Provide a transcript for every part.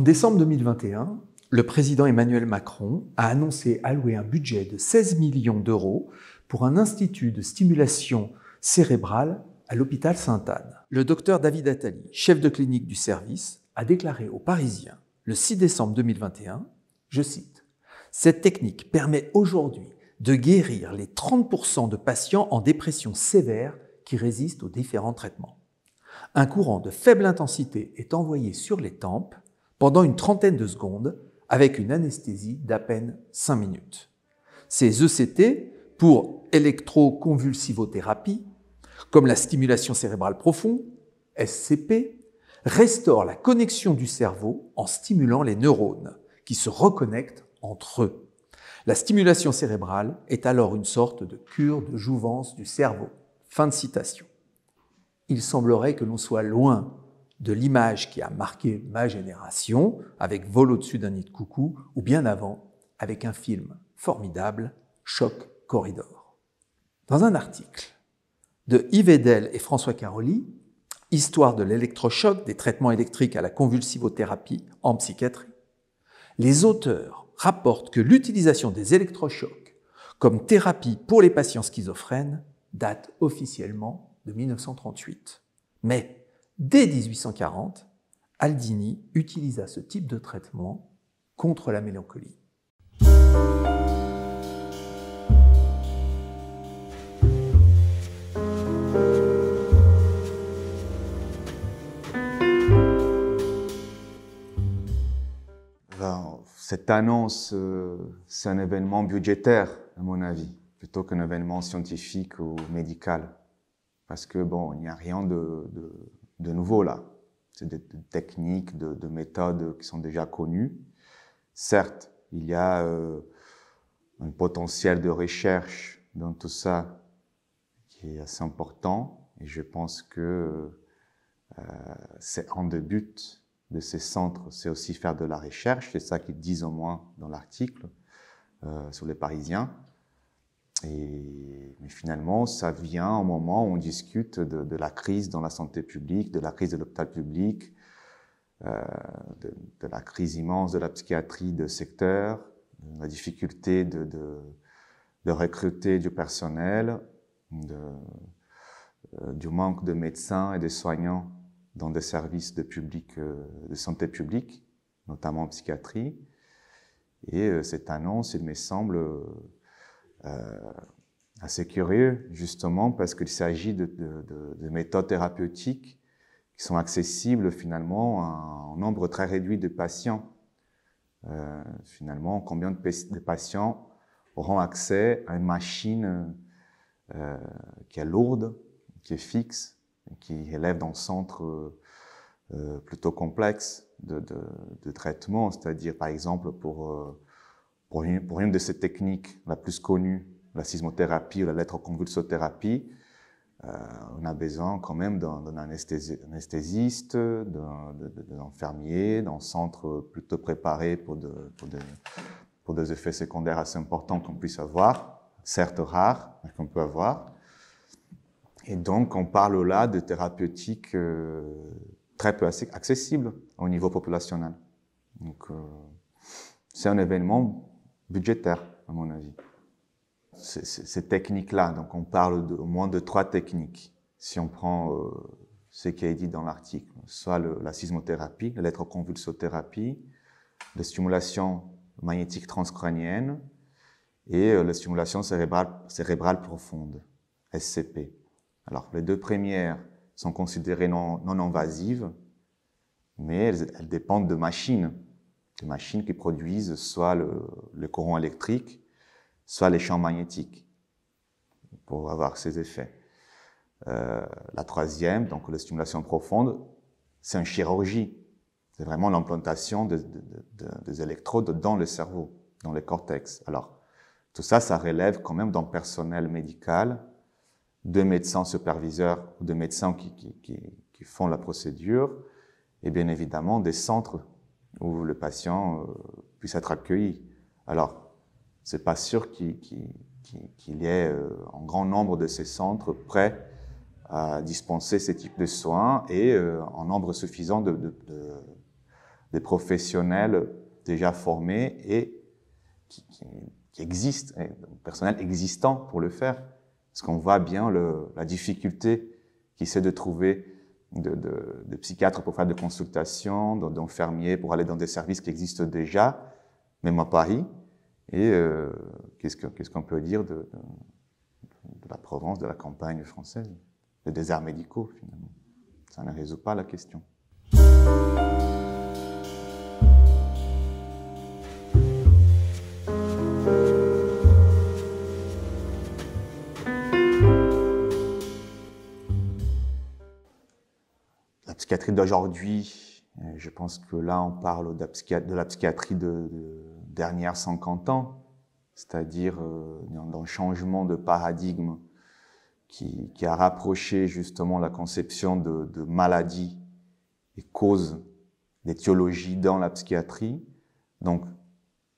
En décembre 2021, le président Emmanuel Macron a annoncé allouer un budget de 16 millions d'euros pour un institut de stimulation cérébrale à l'hôpital Sainte-Anne. Le docteur David Attali, chef de clinique du service, a déclaré aux Parisiens le 6 décembre 2021, je cite, Cette technique permet aujourd'hui de guérir les 30% de patients en dépression sévère qui résistent aux différents traitements. Un courant de faible intensité est envoyé sur les tempes pendant une trentaine de secondes avec une anesthésie d'à peine 5 minutes. Ces ECT, pour électroconvulsivothérapie, comme la stimulation cérébrale profonde, SCP, restaurent la connexion du cerveau en stimulant les neurones, qui se reconnectent entre eux. La stimulation cérébrale est alors une sorte de cure de jouvence du cerveau. Fin de citation. Il semblerait que l'on soit loin de l'image qui a marqué ma génération, avec Vol au-dessus d'un nid de coucou, ou bien avant, avec un film formidable, Choc Corridor. Dans un article de Yves Edel et François Caroli, Histoire de l'électrochoc, des traitements électriques à la convulsivothérapie en psychiatrie, les auteurs rapportent que l'utilisation des électrochocs comme thérapie pour les patients schizophrènes date officiellement de 1938. Mais Dès 1840, Aldini utilisa ce type de traitement contre la mélancolie. cette annonce, euh, c'est un événement budgétaire, à mon avis, plutôt qu'un événement scientifique ou médical. Parce que, bon, il n'y a rien de, de de nouveau là. C'est des, techniques, de, méthodes qui sont déjà connues. Certes, il y a euh, un potentiel de recherche dans tout ça qui est assez important et je pense que euh, c'est un des buts de ces centres, c'est aussi faire de la recherche, c'est ça qu'ils disent au moins dans l'article euh, sur les Parisiens. Et, mais finalement, ça vient au moment où on discute de, la crise dans la santé publique, de la crise de l'hôpital public, euh, de, la crise immense de la psychiatrie de secteur, de la difficulté de, de recruter du personnel, euh, du manque de médecins et de soignants dans des services de, euh, de santé publique, notamment en psychiatrie. Et cette annonce, il me semble euh, assez curieux, justement, parce qu'il s'agit de, de, méthodes thérapeutiques qui sont accessibles finalement à un nombre très réduit de patients. Euh, finalement, combien de, patients auront accès à une machine euh, qui est lourde, qui est fixe, qui élève dans le centre euh, plutôt complexe de, de traitement, c'est-à-dire par exemple pour euh, pour une, de ces techniques la plus connue, la sismothérapie ou la lettre convulsothérapie, euh, on a besoin quand même d'un anesthésiste, d'un infirmier, d'un centre plutôt préparé pour, pour, des effets secondaires assez importants qu'on puisse avoir, certes rares, mais qu'on peut avoir. Et donc, on parle là de thérapeutiques euh, très peu accessibles au niveau populationnel. Donc, euh, c'est un événement budgétaire, à mon avis. Ces, techniques-là, donc on parle de, au moins de trois techniques, si on prend euh, ce qui est dit dans l'article, soit la sismothérapie, l'électroconvulsothérapie, la stimulation magnétique transcrânienne et les euh, la stimulation cérébrale, cérébrale profonde, SCP. Alors, les deux premières sont considérées non, invasives, mais elles dépendent de machines des machines qui produisent soit le, courant électrique, soit les champs magnétiques pour avoir ces effets. Euh, la troisième, donc la stimulation profonde, c'est une chirurgie. C'est vraiment l'implantation de, des électrodes dans le cerveau, dans le cortex. Alors, tout ça, ça relève quand même d'un personnel médical, de médecins superviseurs ou de médecins qui, qui font la procédure, et bien évidemment des centres où le patient euh, puisse être accueilli. Alors, ce n'est pas sûr qu'il y ait euh, un grand nombre de ces centres prêts à dispenser ces types de soins et euh, un nombre suffisant de, professionnels déjà formés et qui, existent, un personnel existant pour le faire. Parce qu'on voit bien la difficulté qui c'est de trouver de, psychiatres pour faire des consultations, d'infirmiers pour aller dans des services qui existent déjà, même à Paris. Et euh, qu'est-ce qu'on peut dire de, de, la Provence, de la campagne française, des déserts médicaux finalement Ça ne résout pas la question. d'aujourd'hui, euh, je pense que là, on parle de la psychiatrie de, de dernières 50 ans, c'est-à-dire euh, d'un changement de paradigme qui, a rapproché justement la conception de, de maladie et cause des théologies dans la psychiatrie, donc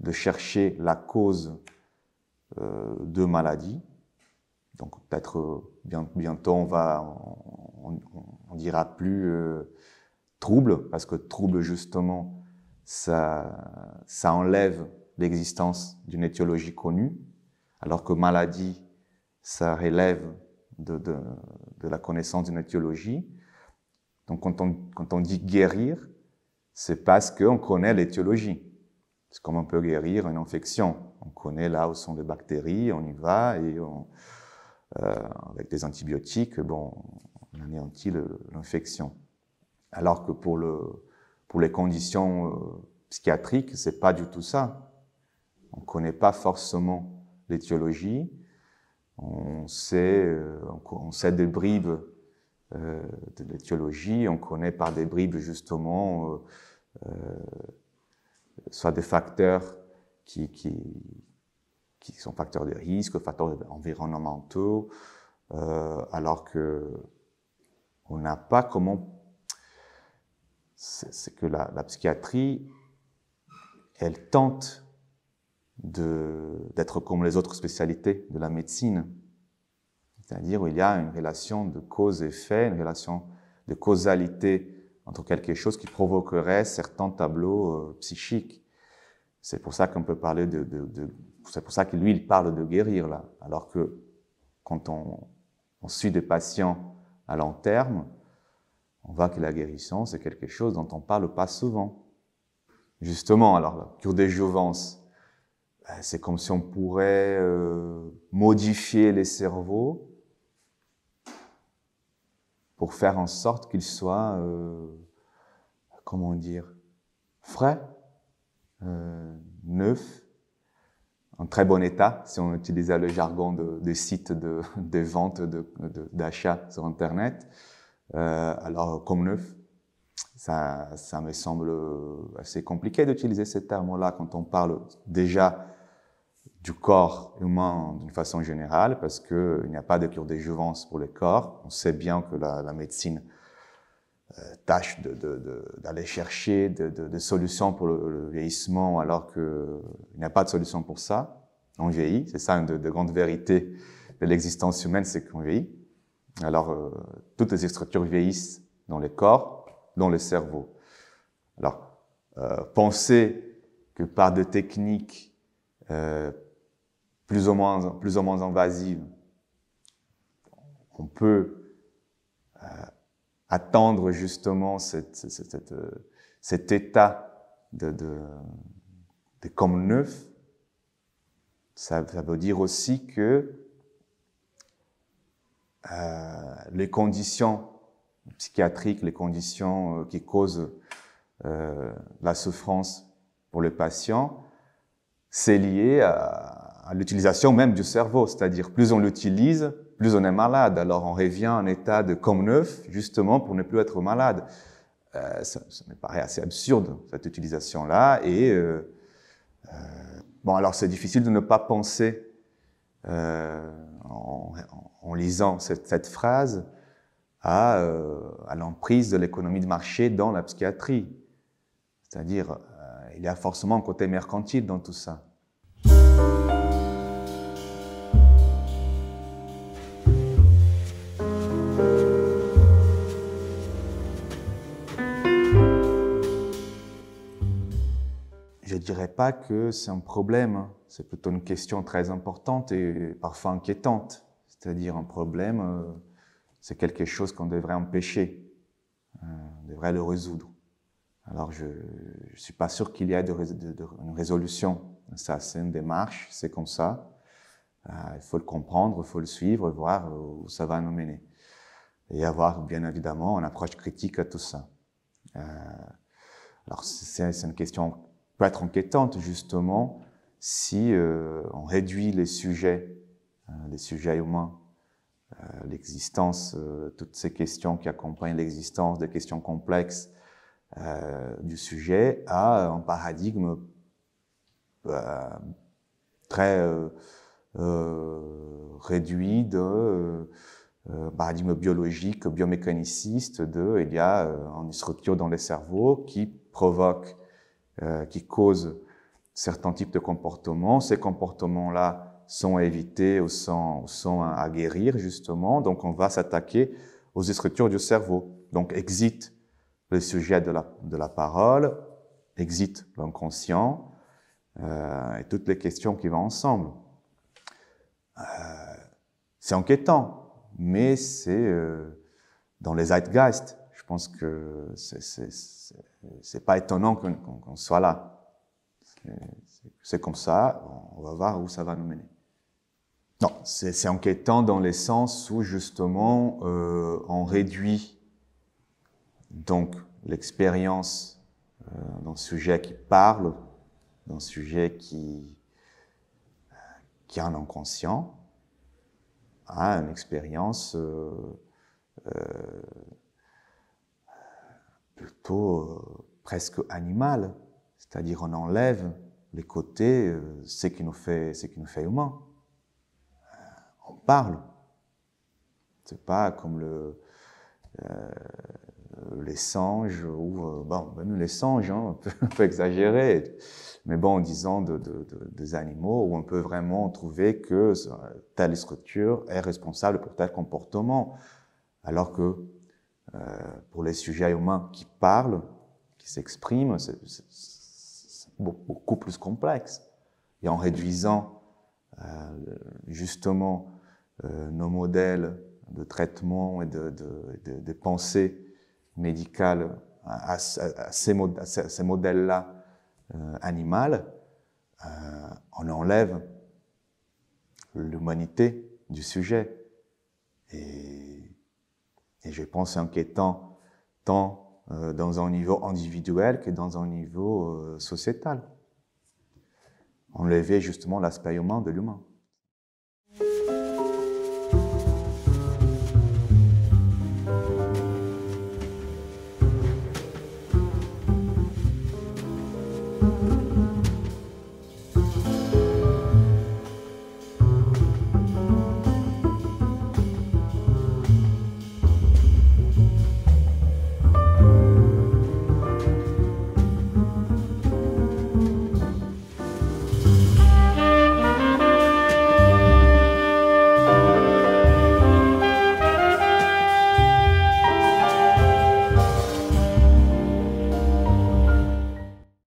de chercher la cause euh, de maladie. Donc peut-être bientôt on va, on, on dira plus euh, trouble, parce que trouble, justement, ça, ça enlève l'existence d'une étiologie connue, alors que maladie, ça relève de, de, la connaissance d'une étiologie. Donc quand on, quand on dit guérir, c'est parce qu'on connaît l'étiologie. C'est comme on peut guérir une infection. On connaît là où sont les bactéries, on y va et euh, avec des antibiotiques, bon, on anéantit l'infection. Alors que pour, le, pour les conditions psychiatriques, euh, psychiatriques, c'est pas du tout ça. On connaît pas forcément l'étiologie. On sait, euh, on, sait des bribes euh, de l'éthiologie, On connaît par des bribes justement soit des facteurs qui, qui, qui sont facteurs de risque, facteurs environnementaux, alors que on n'a pas comment... C'est que la, psychiatrie, elle tente d'être comme les autres spécialités de la médecine, c'est-à-dire où il y a une relation de cause-effet, une relation de causalité entre quelque chose qui provoquerait certains tableaux euh, psychiques. C'est pour ça qu'on peut parler de, c'est pour ça que lui il parle de guérir là, alors que quand on suit des patients à long terme, on voit que la guérison, c'est quelque chose dont on parle pas souvent. Justement, alors, la cure des jouvences, euh, c'est comme si on pourrait euh, modifier les cerveaux pour faire en sorte qu'ils soient, euh, comment dire, frais, euh, neufs, en très bon état, si on utilisait le jargon de, sites de, de vente, d'achat sur Internet. Euh, alors, comme neuf, ça, ça me semble assez compliqué d'utiliser ces termes là quand on parle déjà du corps humain d'une façon générale, parce qu'il n'y a pas de cure des jouvence pour le corps. On sait bien que la médecine euh, tâche d'aller de, de, chercher de, de, solutions pour le, vieillissement alors qu'il euh, n'y a pas de solution pour ça. On vieillit, c'est ça une de grandes vérités de l'existence humaine, c'est qu'on vieillit. Alors, euh, toutes les structures vieillissent dans le corps, dans le cerveau. Alors, penser que par des techniques euh, plus, ou moins, plus ou moins invasives, on peut attendre justement euh, cet état de, comme neuf, ça, veut dire aussi que euh, les conditions psychiatriques, les conditions euh, qui causent la souffrance pour le patient, c'est lié à l'utilisation même du cerveau, c'est-à-dire plus on l'utilise, plus on est malade. Alors on revient en état de comme neuf, justement pour ne plus être malade. Euh, ça, me paraît assez absurde, cette utilisation-là. Et euh, euh, bon, alors c'est difficile de ne pas penser en, lisant cette, phrase à l'emprise de l'économie de marché dans la psychiatrie. C'est-à-dire, il y a forcément un côté mercantile dans tout ça. dirais pas que c'est un problème. Hein. C'est plutôt une question très importante et parfois inquiétante. C'est-à-dire un problème, euh, c'est quelque chose qu'on devrait empêcher. Euh, on devrait le résoudre. Alors je ne suis pas sûr qu'il y ait une résolution. Ça, c'est une démarche, c'est comme ça. Euh, il faut le comprendre, il faut le suivre, voir où ça va nous mener. Et avoir, bien évidemment, une approche critique à tout ça. alors, c'est une question peut être inquiétante justement si euh, on réduit les sujets, euh, les sujets humains, euh, l'existence, toutes ces questions qui accompagnent l'existence, des questions complexes du sujet, à un paradigme très réduit de paradigme biologique, biomécaniciste, de il y a une structure dans les cerveaux qui provoque euh, qui causent certains types de comportements. Ces comportements-là sont à éviter ou sont, à guérir, justement. Donc, on va s'attaquer aux structures du cerveau. Donc, exit le sujet de la, parole, exit l'inconscient, euh, et toutes les questions qui vont ensemble. Euh, c'est inquiétant, mais c'est dans les zeitgeist. Je pense que c'est pas étonnant qu'on soit là. C'est comme ça, on va voir où ça va nous mener. Non, c'est inquiétant dans le sens où justement euh, on réduit donc l'expérience euh, d'un sujet qui parle, d'un sujet qui a un inconscient, à une expérience euh, plutôt euh, presque animal, c'est-à-dire on enlève les côtés, euh, ce qui nous fait, ce qui nous fait humain. Euh, on parle. C'est pas comme le, les singes ou bon, les singes, hein, on, peut, exagérer, mais bon, en disant de, des animaux où on peut vraiment trouver que telle structure est responsable pour tel comportement, alors que euh, pour les sujets humains qui parlent, qui s'expriment, c'est beaucoup plus complexe. Et en réduisant euh, justement euh, nos modèles de traitement et de, de, de, pensée médicale à, ces, ces modèles-là euh, on enlève l'humanité du sujet. Et et je pense inquiétant tant euh, dans un niveau individuel que dans un niveau euh, sociétal. Enlever justement l'aspect humain de l'humain.